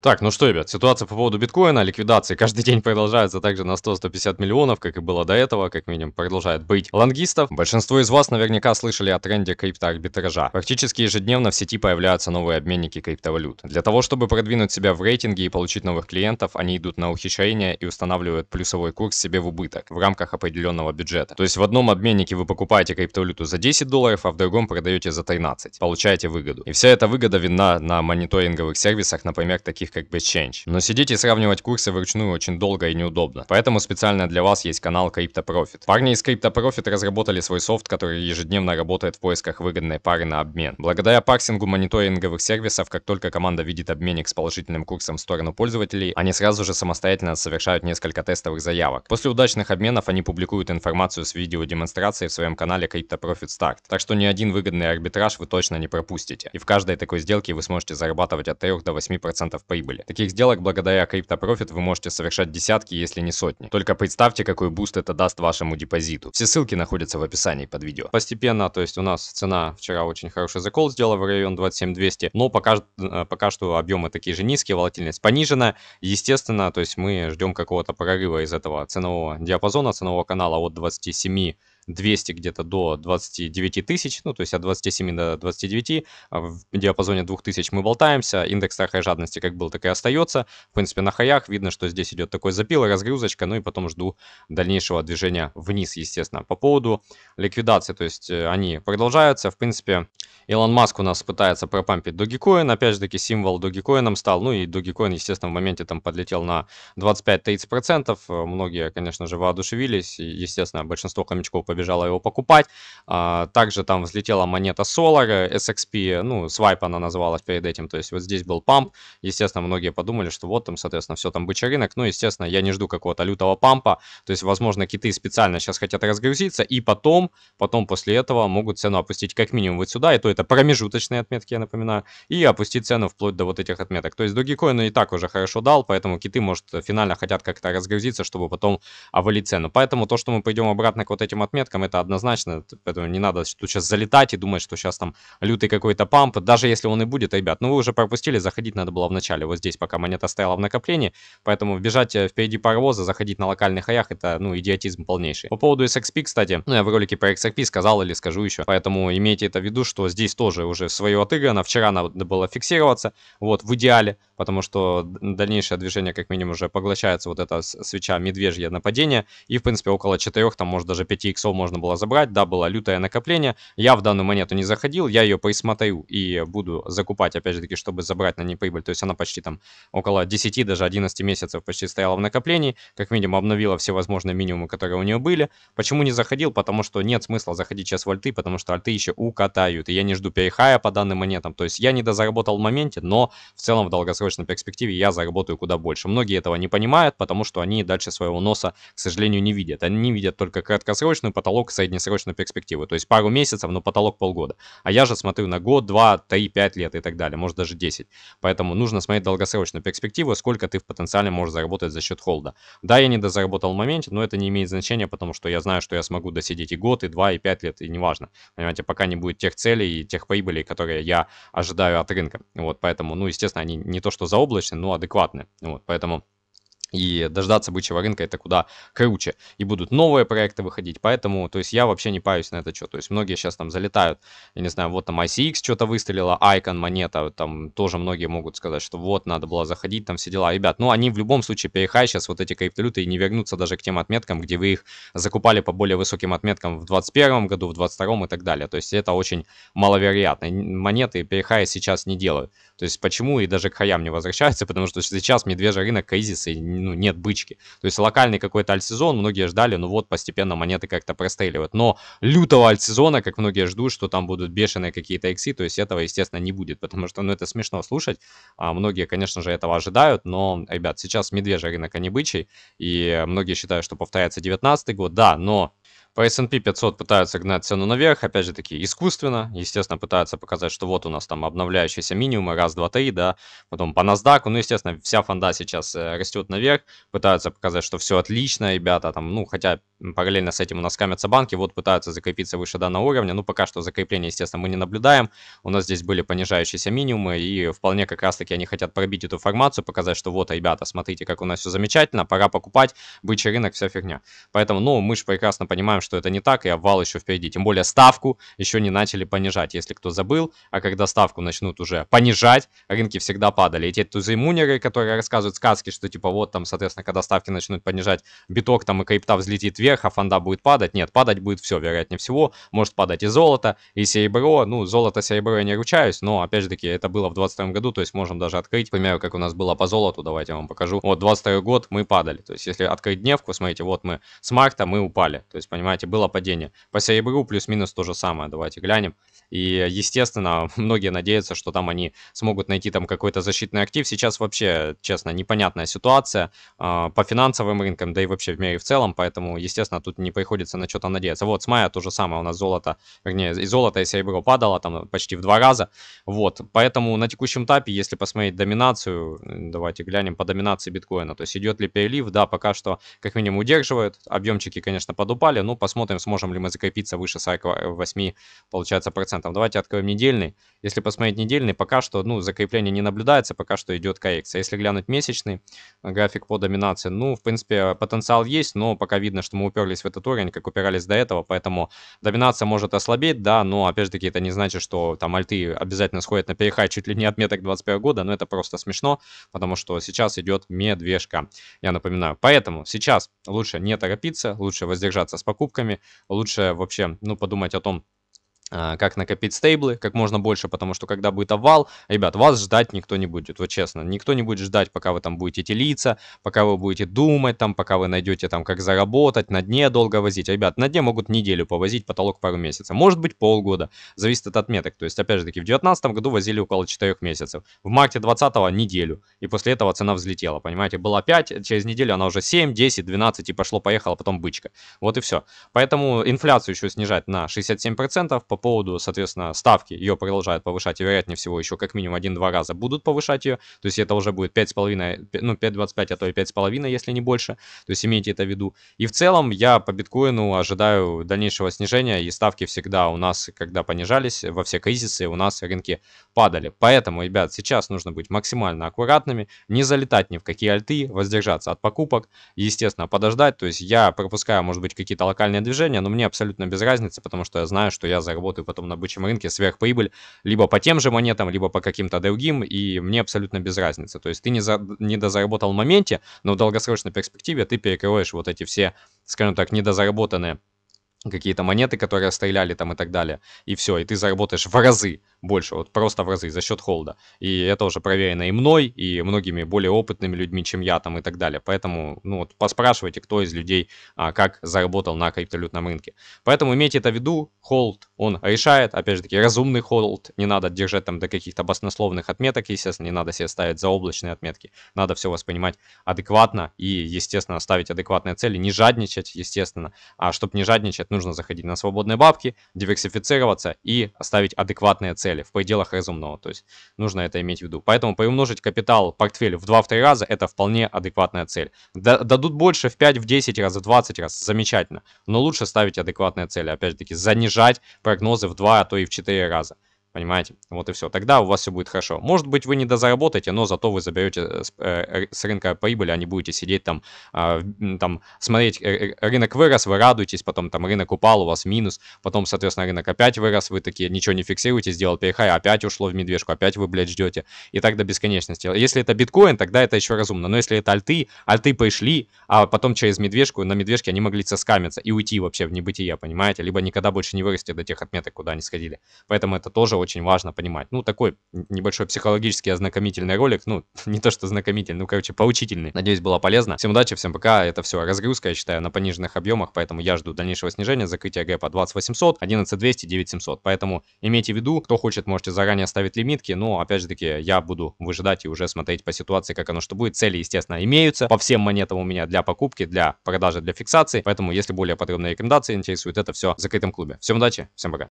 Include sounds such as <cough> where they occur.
Так, ну что, ребят, ситуация по поводу биткоина, ликвидации каждый день продолжается также на 100-150 миллионов, как и было до этого, как минимум продолжает быть лонгистов. Большинство из вас наверняка слышали о тренде криптоарбитража. Практически ежедневно в сети появляются новые обменники криптовалют. Для того, чтобы продвинуть себя в рейтинге и получить новых клиентов, они идут на ухищрение и устанавливают плюсовой курс себе в убыток в рамках определенного бюджета. То есть в одном обменнике вы покупаете криптовалюту за 10 долларов, а в другом продаете за 13. Получаете выгоду. И вся эта выгода вина на мониторинговых сервисах, например, таких таких как change. Но сидеть и сравнивать курсы вручную очень долго и неудобно. Поэтому специально для вас есть канал CryptoProfit. Парни из CryptoProfit разработали свой софт, который ежедневно работает в поисках выгодной пары на обмен. Благодаря парсингу мониторинговых сервисов, как только команда видит обменник с положительным курсом в сторону пользователей, они сразу же самостоятельно совершают несколько тестовых заявок. После удачных обменов они публикуют информацию с видеодемонстрацией в своем канале CryptoProfit Start. Так что ни один выгодный арбитраж вы точно не пропустите. И в каждой такой сделке вы сможете зарабатывать от 3 до 8% по прибыли. Таких сделок благодаря CryptoProfit вы можете совершать десятки, если не сотни. Только представьте, какой буст это даст вашему депозиту. Все ссылки находятся в описании под видео. Постепенно, то есть у нас цена вчера очень хороший закол сделала в район 27200, но пока, э, пока что объемы такие же низкие, волатильность понижена. Естественно, то есть мы ждем какого-то прорыва из этого ценового диапазона, ценового канала от 27 200 где-то до 29 тысяч, ну, то есть от 27 до 29, а в диапазоне 2000 мы болтаемся, индекс страха и жадности как был, так и остается. В принципе, на хаях видно, что здесь идет такой запил и разгрузочка, ну и потом жду дальнейшего движения вниз, естественно. По поводу ликвидации, то есть э, они продолжаются, в принципе, Илон Маск у нас пытается пропампить Dogecoin, опять же таки символ Dogecoin стал, ну и Dogecoin, естественно, в моменте там подлетел на 25-30%, многие, конечно же, воодушевились, естественно, большинство хомячков побежали побежала его покупать. А, также там взлетела монета Solar, э, SXP, ну, Swipe она называлась перед этим, то есть вот здесь был памп. Естественно, многие подумали, что вот там, соответственно, все там бычий рынок. Ну, естественно, я не жду какого-то лютого пампа, то есть, возможно, киты специально сейчас хотят разгрузиться, и потом, потом после этого могут цену опустить как минимум вот сюда, и то это промежуточные отметки, я напоминаю, и опустить цену вплоть до вот этих отметок. То есть Dogecoin и так уже хорошо дал, поэтому киты, может, финально хотят как-то разгрузиться, чтобы потом овалить цену. Поэтому то, что мы пойдем обратно к вот этим отметкам, отметкам, это однозначно, поэтому не надо тут сейчас залетать и думать, что сейчас там лютый какой-то памп, даже если он и будет, ребят, ну вы уже пропустили, заходить надо было в начале, вот здесь, пока монета стояла в накоплении, поэтому бежать э, впереди паровоза, заходить на локальных хаях, это, ну, идиотизм полнейший. По поводу SXP, кстати, ну, я в ролике про XRP сказал или скажу еще, поэтому имейте это в виду, что здесь тоже уже свое отыграно, вчера надо было фиксироваться, вот, в идеале, потому что дальнейшее движение как минимум уже поглощается вот эта свеча медвежье нападение, и в принципе около 4, там может даже 5 иксов можно было забрать, да, было лютое накопление, я в данную монету не заходил, я ее поисмотрю и буду закупать, опять же таки, чтобы забрать на ней прибыль, то есть она почти там около 10, даже 11 месяцев почти стояла в накоплении, как минимум обновила все возможные минимумы, которые у нее были, почему не заходил, потому что нет смысла заходить сейчас в альты, потому что альты еще укатают, и я не жду перехая по данным монетам, то есть я не дозаработал в моменте, но в целом в долгосрочном на перспективе я заработаю куда больше. Многие этого не понимают, потому что они дальше своего носа, к сожалению, не видят. Они видят только краткосрочную потолок, среднесрочную перспективу. То есть пару месяцев, но потолок полгода. А я же смотрю на год, два, три, пять лет и так далее, может даже 10. Поэтому нужно смотреть долгосрочную перспективу, сколько ты в потенциале можешь заработать за счет холда. Да, я не дозаработал в моменте, но это не имеет значения, потому что я знаю, что я смогу досидеть и год, и два, и пять лет, и неважно. Понимаете, пока не будет тех целей и тех прибылей, которые я ожидаю от рынка. Вот, поэтому, ну, естественно, они не то, что что заоблачные, но адекватные. Вот, поэтому и дождаться бычьего рынка это куда круче. И будут новые проекты выходить, поэтому, то есть я вообще не паюсь на это что. То есть многие сейчас там залетают, я не знаю, вот там ICX что-то выстрелило, Icon, монета, там тоже многие могут сказать, что вот надо было заходить, там все дела. Ребят, ну они в любом случае перехай сейчас вот эти криптовалюты и не вернутся даже к тем отметкам, где вы их закупали по более высоким отметкам в 2021 году, в 2022 и так далее. То есть это очень маловероятно. Монеты перехай сейчас не делают. То есть почему и даже к хаям не возвращаются, <laughs> потому что сейчас медвежий рынок кризис и ну, нет бычки. То есть локальный какой-то альтсезон, многие ждали, ну вот постепенно монеты как-то простреливают. Но лютого альтсезона, как многие ждут, что там будут бешеные какие-то иксы, то есть этого, естественно, не будет, потому что, ну это смешно слушать. А многие, конечно же, этого ожидают, но, ребят, сейчас медвежий рынок, а не бычий, и многие считают, что повторяется 19 год, да, но по S&P 500 пытаются гнать цену наверх, опять же таки, искусственно. Естественно, пытаются показать, что вот у нас там обновляющиеся минимумы, раз, два, три, да. Потом по NASDAQ, ну, естественно, вся фонда сейчас э, растет наверх. Пытаются показать, что все отлично, ребята, там, ну, хотя Параллельно с этим у нас камятся банки, вот пытаются закрепиться выше данного уровня. Ну, пока что закрепления, естественно, мы не наблюдаем. У нас здесь были понижающиеся минимумы, и вполне как раз-таки они хотят пробить эту формацию, показать, что вот, ребята, смотрите, как у нас все замечательно, пора покупать, бычий рынок, вся фигня. Поэтому, ну, мы же прекрасно понимаем, что это не так, и обвал еще впереди. Тем более ставку еще не начали понижать, если кто забыл. А когда ставку начнут уже понижать, рынки всегда падали. Эти те которые рассказывают сказки, что типа вот там, соответственно, когда ставки начнут понижать, биток там и крипта взлетит вверх, вверх, а фонда будет падать. Нет, падать будет все, вероятнее всего. Может падать и золото, и серебро. Ну, золото-серебро я не ручаюсь, но, опять же таки, это было в 22 году, то есть можем даже открыть. К примеру, как у нас было по золоту, давайте я вам покажу. Вот, 22 год мы падали. То есть, если открыть дневку, смотрите, вот мы с марта мы упали. То есть, понимаете, было падение. По серебру плюс-минус то же самое. Давайте глянем. И, естественно, <laughs> многие надеются, что там они смогут найти там какой-то защитный актив. Сейчас вообще, честно, непонятная ситуация э, по финансовым рынкам, да и вообще в мире в целом. Поэтому, естественно, естественно, тут не приходится на что-то надеяться. Вот, с мая то же самое, у нас золото, вернее, и золото, и серебро падало там почти в два раза. Вот, поэтому на текущем этапе, если посмотреть доминацию, давайте глянем по доминации биткоина, то есть идет ли перелив, да, пока что как минимум удерживают, объемчики, конечно, подупали, ну, посмотрим, сможем ли мы закрепиться выше 48, получается, процентов. Давайте откроем недельный, если посмотреть недельный, пока что, ну, закрепление не наблюдается, пока что идет коррекция. Если глянуть месячный э, график по доминации, ну, в принципе, э, потенциал есть, но пока видно, что мы уперлись в этот уровень, как упирались до этого, поэтому доминация может ослабеть, да, но, опять же таки, это не значит, что там альты обязательно сходят на перехай чуть ли не от меток 21 года, но это просто смешно, потому что сейчас идет медвежка, я напоминаю. Поэтому сейчас лучше не торопиться, лучше воздержаться с покупками, лучше вообще, ну, подумать о том, а, как накопить стейблы как можно больше, потому что когда будет обвал, ребят, вас ждать никто не будет, вот честно, никто не будет ждать, пока вы там будете телиться, пока вы будете думать там, пока вы найдете там, как заработать, на дне долго возить, ребят, на дне могут неделю повозить, потолок пару месяцев, может быть полгода, зависит от отметок, то есть, опять же таки, в 2019 году возили около 4 месяцев, в марте 2020 неделю, и после этого цена взлетела, понимаете, была 5, через неделю она уже 7, 10, 12 и пошло-поехало, потом бычка, вот и все, поэтому инфляцию еще снижать на 67%, по поводу, соответственно, ставки. Ее продолжают повышать, и, вероятнее всего, еще как минимум один-два раза будут повышать ее. То есть это уже будет 5,5, ну, 5,25, а то и 5,5, если не больше. То есть имейте это в виду. И в целом я по биткоину ожидаю дальнейшего снижения, и ставки всегда у нас, когда понижались во все кризисы, у нас рынки падали. Поэтому, ребят, сейчас нужно быть максимально аккуратными, не залетать ни в какие альты, воздержаться от покупок, естественно, подождать. То есть я пропускаю, может быть, какие-то локальные движения, но мне абсолютно без разницы, потому что я знаю, что я заработал работаю потом на бычьем рынке, сверхприбыль, либо по тем же монетам, либо по каким-то другим, и мне абсолютно без разницы. То есть ты не, за, не дозаработал в моменте, но в долгосрочной перспективе ты перекроешь вот эти все, скажем так, недозаработанные какие-то монеты, которые стреляли там и так далее, и все, и ты заработаешь в разы больше, вот просто в разы за счет холда. И это уже проверено и мной, и многими более опытными людьми, чем я там и так далее. Поэтому, ну вот, поспрашивайте, кто из людей а, как заработал на криптовалютном рынке. Поэтому имейте это в виду, холд, он решает, опять же таки, разумный холд, не надо держать там до каких-то баснословных отметок, естественно, не надо себе ставить за облачные отметки, надо все воспринимать адекватно и, естественно, ставить адекватные цели, не жадничать, естественно, а чтобы не жадничать, нужно заходить на свободные бабки, диверсифицироваться и ставить адекватные цели цели, в пределах разумного. То есть нужно это иметь в виду. Поэтому приумножить капитал портфеля в 2-3 раза – это вполне адекватная цель. Дадут больше в 5, в 10 раз, в 20 раз – замечательно. Но лучше ставить адекватные цели. Опять-таки, занижать прогнозы в 2, а то и в 4 раза. Понимаете? Вот и все. Тогда у вас все будет хорошо. Может быть, вы не дозаработаете, но зато вы заберете э, с, рынка прибыль, а не будете сидеть там, а, там смотреть, рынок вырос, вы радуетесь, потом там рынок упал, у вас минус, потом, соответственно, рынок опять вырос, вы такие ничего не фиксируете, сделал перехай, опять ушло в медвежку, опять вы, блядь, ждете. И так до бесконечности. Если это биткоин, тогда это еще разумно. Но если это альты, альты пришли, а потом через медвежку, на медвежке они могли соскамиться и уйти вообще в небытие, понимаете? Либо никогда больше не вырасти до тех отметок, куда они сходили. Поэтому это тоже очень очень важно понимать. Ну, такой небольшой психологический ознакомительный ролик, ну, <laughs> не то что знакомительный, ну, короче, поучительный. Надеюсь, было полезно. Всем удачи, всем пока. Это все разгрузка, я считаю, на пониженных объемах, поэтому я жду дальнейшего снижения, закрытия гэпа 2800, 11200, 9700. Поэтому имейте в виду, кто хочет, можете заранее ставить лимитки, но, ну, опять же таки, я буду выжидать и уже смотреть по ситуации, как оно что будет. Цели, естественно, имеются. По всем монетам у меня для покупки, для продажи, для фиксации. Поэтому, если более подробные рекомендации интересуют, это все в закрытом клубе. Всем удачи, всем пока.